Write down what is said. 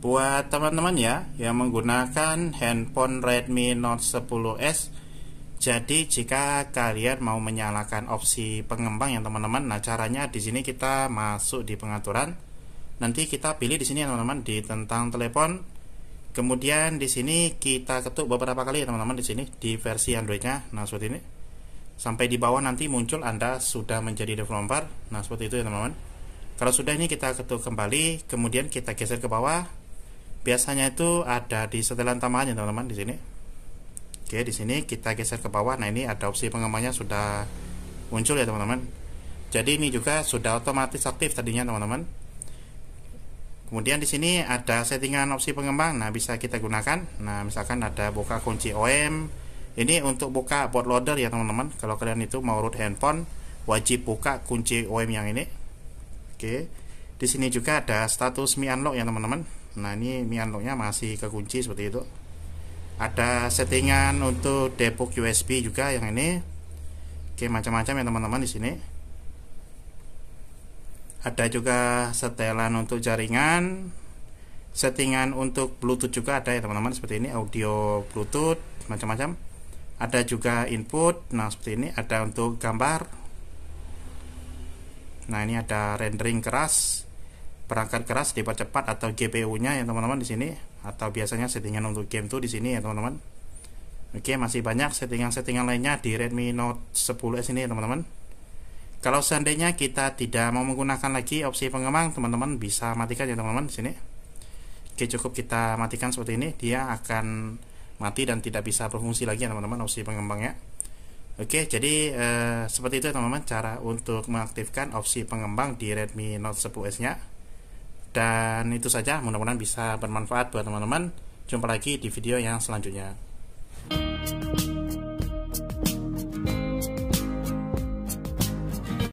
Buat teman-teman ya yang menggunakan handphone Redmi Note 10s Jadi jika kalian mau menyalakan opsi pengembang ya teman-teman Nah caranya di sini kita masuk di pengaturan Nanti kita pilih di sini ya teman-teman di tentang telepon Kemudian di sini kita ketuk beberapa kali ya teman-teman di sini di versi Androidnya Nah seperti ini Sampai di bawah nanti muncul Anda sudah menjadi developer Nah seperti itu ya teman-teman Kalau sudah ini kita ketuk kembali Kemudian kita geser ke bawah biasanya itu ada di setelan tambahannya teman-teman di sini oke di sini kita geser ke bawah nah ini ada opsi pengembangnya sudah muncul ya teman-teman jadi ini juga sudah otomatis aktif tadinya teman-teman kemudian di sini ada settingan opsi pengembang nah bisa kita gunakan nah misalkan ada buka kunci OM ini untuk buka loader ya teman-teman kalau kalian itu mau root handphone wajib buka kunci OM yang ini oke di sini juga ada status mi unlock ya teman-teman nah ini mianlo masih kekunci seperti itu ada settingan untuk depok USB juga yang ini oke macam-macam ya teman-teman di sini ada juga setelan untuk jaringan settingan untuk bluetooth juga ada ya teman-teman seperti ini audio bluetooth macam-macam ada juga input nah seperti ini ada untuk gambar nah ini ada rendering keras perangkat keras dibuat cepat atau GPU-nya ya teman-teman di sini atau biasanya settingan untuk game tuh di sini ya teman-teman. Oke, masih banyak settingan-settingan lainnya di Redmi Note 10s ini ya teman-teman. Kalau seandainya kita tidak mau menggunakan lagi opsi pengembang, teman-teman bisa matikan ya teman-teman di sini. Oke, cukup kita matikan seperti ini, dia akan mati dan tidak bisa berfungsi lagi ya teman-teman opsi pengembangnya. Oke, jadi eh, seperti itu ya, teman-teman cara untuk mengaktifkan opsi pengembang di Redmi Note 10S-nya. Dan itu saja, mudah-mudahan bisa bermanfaat buat teman-teman. Jumpa lagi di video yang selanjutnya.